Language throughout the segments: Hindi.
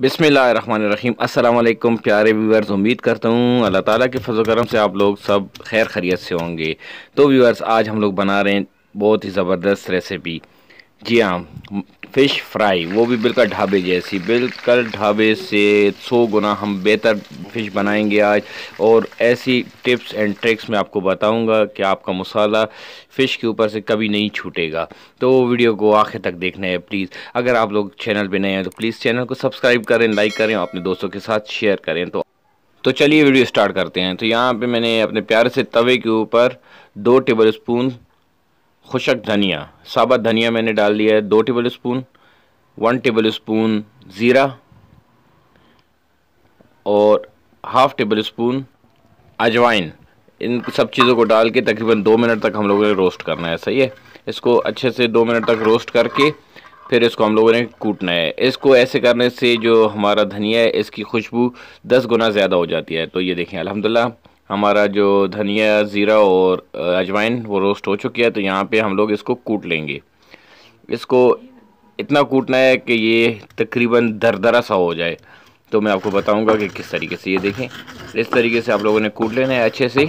बिसमीम अल्लाम प्यारे व्यूअर्स उम्मीद करता हूँ अल्लाह ताला के फजल करम से आप लोग सब खैर खरीत से होंगे तो व्यूअर्स आज हम लोग बना रहे हैं बहुत ही ज़बरदस्त रेसिपी जी हाँ फ़िश फ्राई वो भी बिल्कुल ढाबे जैसी बिल्कुल ढाबे से सौ गुना हम बेहतर फ़िश बनाएंगे आज और ऐसी टिप्स एंड ट्रिक्स मैं आपको बताऊंगा कि आपका मसाला फ़िश के ऊपर से कभी नहीं छूटेगा तो वीडियो को आखिर तक देखना है प्लीज़ अगर आप लोग चैनल पे नए हैं तो प्लीज़ चैनल को सब्सक्राइब करें लाइक करें अपने दोस्तों के साथ शेयर करें तो तो चलिए वीडियो स्टार्ट करते हैं तो यहाँ पर मैंने अपने प्यार से तवे के ऊपर दो टेबल स्पून खुशक धनिया साबत धनिया मैंने डाल दिया है दो tablespoon one tablespoon ज़ीरा और हाफ़ टेबल स्पून अजवाइन इन सब चीज़ों को डाल के तकरीबन दो मिनट तक हम लोगों ने रोस्ट करना है सही है इसको अच्छे से दो मिनट तक रोस्ट करके फिर इसको हम लोगों ने कूटना है इसको ऐसे करने से जो हमारा धनिया है इसकी खुशबू दस गुना ज़्यादा हो जाती है तो ये देखें अलहमदिल्ला हमारा जो धनिया ज़ीरा और अजवाइन वो रोस्ट हो चुकी है तो यहाँ पे हम लोग इसको कूट लेंगे इसको इतना कूटना है कि ये तकरीबन दरदरा सा हो जाए तो मैं आपको बताऊंगा कि किस तरीके से ये देखें इस तरीके से आप लोगों ने कूट लेना है अच्छे से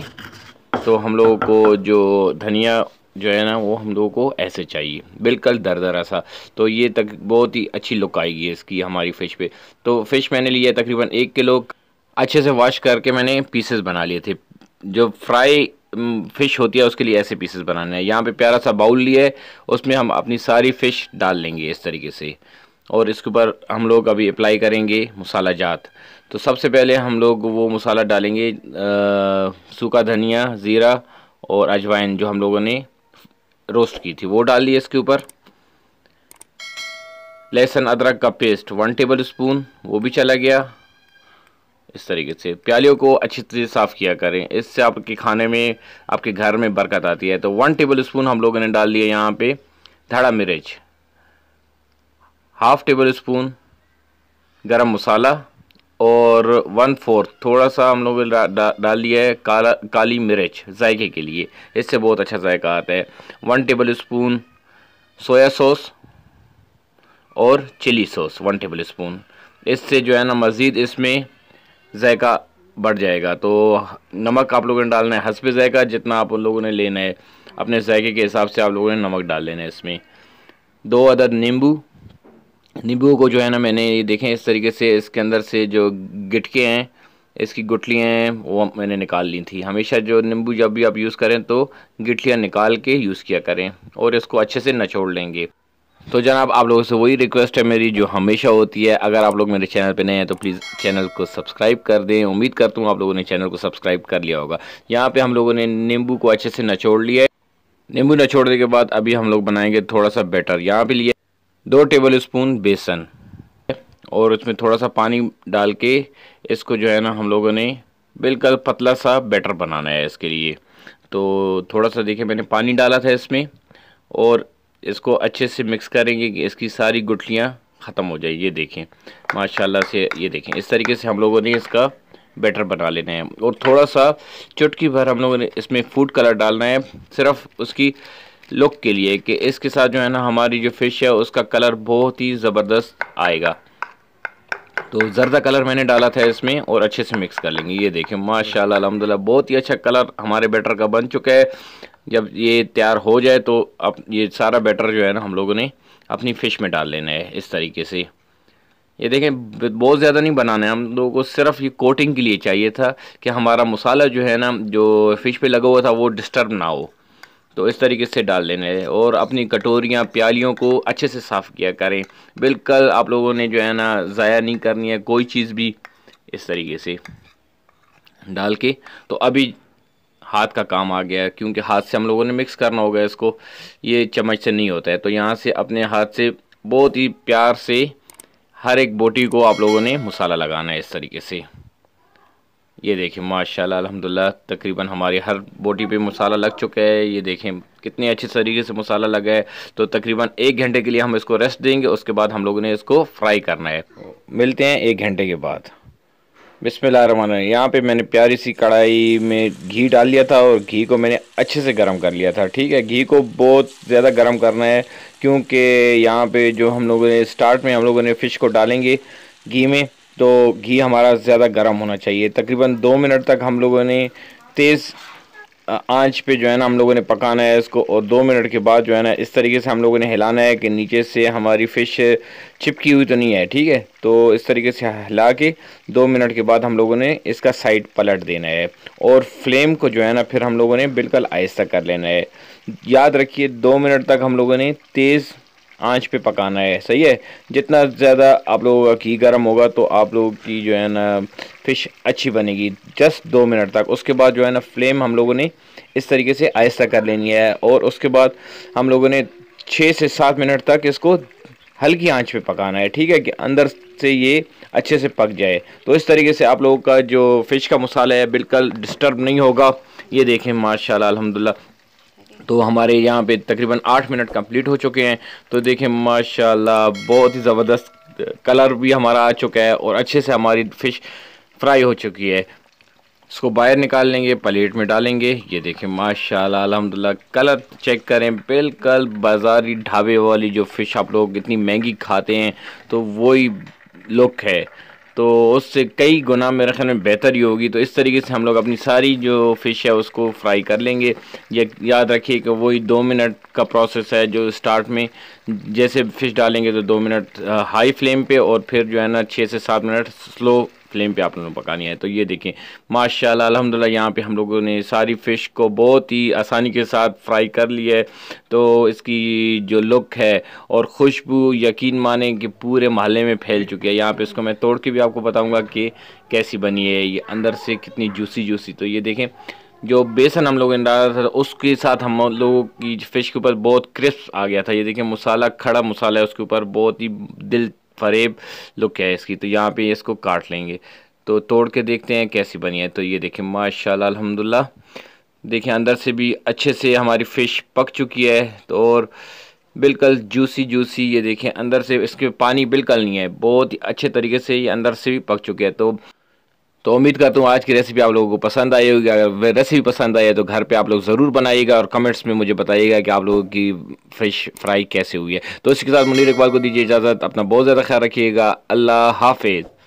तो हम लोगों को जो धनिया जो है ना वो हम लोगों को ऐसे चाहिए बिल्कुल दरदरा सा तो ये तक बहुत ही अच्छी लुक आएगी इसकी हमारी फ़िश पे तो फ़िश मैंने लिया तकरीबन एक किलो अच्छे से वॉश करके मैंने पीसेस बना लिए थे जो फ्राई फ़िश होती है उसके लिए ऐसे पीसेस बनाने हैं यहाँ पे प्यारा सा बाउल लिए उसमें हम अपनी सारी फ़िश डाल लेंगे इस तरीके से और इसके ऊपर हम लोग अभी अप्लाई करेंगे मसाला जात तो सबसे पहले हम लोग वो मसाला डालेंगे सूखा धनिया ज़ीरा और अजवाइन जो हम लोगों ने रोस्ट की थी वो डाल ली इसके ऊपर लहसुन अदरक का पेस्ट वन टेबल स्पून वो भी चला गया इस तरीके से प्यालियों को अच्छी तरह से साफ़ किया करें इससे आपके खाने में आपके घर में बरकत आती है तो वन टेबल स्पून हम लोगों ने डाल दिया यहाँ पे धड़ा मिर्च हाफ़ टेबल स्पून गरम मसाला और वन फोर्थ थोड़ा सा हम लोग डा, डा, डाल लिया है काला काली मिर्च जायके के लिए इससे बहुत अच्छा जायका आता है one tablespoon soya sauce और chilli sauce one tablespoon इससे जो है ना मज़ीद इसमें जायका बढ़ जाएगा तो नमक आप लोगों ने डालना है हंसपे जायका जितना आप लोगों ने लेना है अपने जायके के हिसाब से आप लोगों ने नमक डाल लेना है इसमें दो अदद नींबू नींबू को जो है ना मैंने ये देखें इस तरीके से इसके अंदर से जो गिटके हैं इसकी गुटलियाँ हैं वो मैंने निकाल ली थी हमेशा जो नींबू जब भी आप यूज़ करें तो गिटलियाँ निकाल के यूज़ किया करें और इसको अच्छे से नचोड़ लेंगे तो जनाब आप लोगों से वही रिक्वेस्ट है मेरी जो हमेशा होती है अगर आप लोग मेरे चैनल पे नए हैं तो प्लीज़ चैनल को सब्सक्राइब कर दें उम्मीद करता हूँ आप लोगों ने चैनल को सब्सक्राइब कर लिया होगा यहाँ पे हम लोगों ने नींबू को अच्छे से नचोड़ लिया है नींबू नचोड़ने के बाद अभी हम लोग बनाएंगे थोड़ा सा बैटर यहाँ पर लिए दो टेबल स्पून बेसन और उसमें थोड़ा सा पानी डाल के इसको जो है ना हम लोगों ने बिल्कुल पतला सा बैटर बनाना है इसके लिए तो थोड़ा सा देखिए मैंने पानी डाला था इसमें और इसको अच्छे से मिक्स करेंगे कि इसकी सारी गुटलियाँ ख़त्म हो जाए ये देखें माशाल्लाह से ये देखें इस तरीके से हम लोगों ने इसका बैटर बना लेना है और थोड़ा सा चुटकी भर हम लोगों ने इसमें फूड कलर डालना है सिर्फ उसकी लुक के लिए कि इसके साथ जो है ना हमारी जो फ़िश है उसका कलर बहुत ही ज़बरदस्त आएगा तो जर्दा कलर मैंने डाला था इसमें और अच्छे से मिक्स कर लेंगे ये देखें माशाल्लाह अलहमदिल्ला बहुत ही अच्छा कलर हमारे बैटर का बन चुका है जब ये तैयार हो जाए तो अब ये सारा बैटर जो है ना हम लोगों ने अपनी फ़िश में डाल लेना है इस तरीके से ये देखें बहुत ज़्यादा नहीं बनाना है हम लोगों को सिर्फ ये कोटिंग के लिए चाहिए था कि हमारा मसाला जो है ना जो फ़िश पे लगा हुआ था वो डिस्टर्ब ना हो तो इस तरीके से डाल लेने है और अपनी कटोरियाँ प्यालियों को अच्छे से साफ़ किया करें बिल्कुल आप लोगों ने जो है ना ज़ाया नहीं करनी है कोई चीज़ भी इस तरीके से डाल के तो अभी हाथ का काम आ गया क्योंकि हाथ से हम लोगों ने मिक्स करना होगा इसको ये चम्मच से नहीं होता है तो यहाँ से अपने हाथ से बहुत ही प्यार से हर एक बोटी को आप लोगों ने मसाला लगाना है इस तरीके से ये देखें माशाल्लाह अल्हम्दुलिल्लाह तकरीबन हमारे हर बोटी पे मसाला लग चुका है ये देखें कितने अच्छे तरीके से मसाला लगा है तो तकरीबन एक घंटे के लिए हम इसको रेस्ट देंगे उसके बाद हम लोगों ने इसको फ्राई करना है मिलते हैं एक घंटे के बाद बिसमान यहाँ पे मैंने प्यारी सी कढ़ाई में घी डाल लिया था और घी को मैंने अच्छे से गर्म कर लिया था ठीक है घी को बहुत ज़्यादा गर्म करना है क्योंकि यहाँ पे जो हम लोगों ने स्टार्ट में हम लोगों ने फ़िश को डालेंगे घी में तो घी हमारा ज़्यादा गर्म होना चाहिए तकरीबन दो मिनट तक हम लोगों ने तेज़ आंच पे जो है ना हम लोगों ने पकाना है इसको और दो मिनट के बाद जो है ना इस तरीके से हम लोगों ने हिलाना है कि नीचे से हमारी फ़िश चिपकी हुई तो नहीं है ठीक है तो इस तरीके से हिला के दो मिनट के बाद हम लोगों ने इसका साइड पलट देना है और फ्लेम को जो है ना फिर हम लोगों ने बिल्कुल आहिस्ता कर लेना है याद रखिए दो मिनट तक हम लोगों ने तेज़ आंच पे पकाना है सही है जितना ज़्यादा आप लोगों का घी गर्म होगा तो आप लोगों की जो है ना फ़िश अच्छी बनेगी जस्ट दो मिनट तक उसके बाद जो है ना फ्लेम हम लोगों ने इस तरीके से आहिस्ता कर लेनी है और उसके बाद हम लोगों ने छः से सात मिनट तक इसको हल्की आंच पे पकाना है ठीक है कि अंदर से ये अच्छे से पक जाए तो इस तरीके से आप लोगों का जो फ़िश का मसाला है बिल्कुल डिस्टर्ब नहीं होगा ये देखें माशाल्लाह अल्हम्दुलिल्लाह तो हमारे यहाँ पे तकरीबन आठ मिनट कंप्लीट हो चुके हैं तो देखें माशाल्लाह बहुत ही ज़बरदस्त कलर भी हमारा आ चुका है और अच्छे से हमारी फ़िश फ्राई हो चुकी है इसको बाहर निकाल लेंगे प्लेट में डालेंगे ये देखें माशाल्लाह अल्हम्दुलिल्लाह कलर चेक करें बिल्कुल बाजारी ढाबे वाली जो फ़िश आप लोग इतनी महंगी खाते हैं तो वही लुक है तो उससे कई गुना मेरे ख्याल में बेहतर ही होगी तो इस तरीके से हम लोग अपनी सारी जो फ़िश है उसको फ्राई कर लेंगे ये याद रखिए कि वही दो मिनट का प्रोसेस है जो स्टार्ट में जैसे फ़िश डालेंगे तो दो मिनट हाई फ्लेम पे और फिर जो है ना छः से सात मिनट स्लो फ्लेम पे आप लोगों ने पकानी है तो ये देखें माशाल्लाह अल्हम्दुलिल्लाह यहाँ पे हम लोगों ने सारी फ़िश को बहुत ही आसानी के साथ फ्राई कर ली है तो इसकी जो लुक है और खुशबू यकीन माने कि पूरे महल्ले में फैल चुकी है यहाँ पर इसको मैं तोड़ के भी आपको बताऊँगा कि कैसी बनी है ये अंदर से कितनी जूसी जूसी तो ये देखें जो बेसन हम लोगों ने डाला था उसके साथ हम लोगों की फ़िश के ऊपर बहुत क्रिस्प आ गया था ये देखिए मसाला खड़ा मसाला है उसके ऊपर बहुत ही दिल फरेब लुक है इसकी तो यहाँ पे इसको काट लेंगे तो तोड़ के देखते हैं कैसी बनी है तो ये देखें माशाल्लाह अल्हम्दुलिल्लाह देखिए अंदर से भी अच्छे से हमारी फ़िश पक चुकी है तो और बिल्कुल जूसी जूसी ये देखें अंदर से इसके पानी बिल्कुल नहीं है बहुत ही अच्छे तरीके से ये अंदर से भी पक चुके हैं तो तो उम्मीद करता हूँ आज की रेसिपी आप लोगों को पसंद आई होगी अगर वह रेसिपी पसंद आई है तो घर पे आप लोग ज़रूर बनाइएगा और कमेंट्स में मुझे बताइएगा कि आप लोगों की फ़िश फ्राई कैसे हुई है तो इसके साथ मुनीर इकबाल को दीजिए इजाज़त अपना बहुत ज़्यादा ख्याल रखिएगा अल्लाह हाफिज़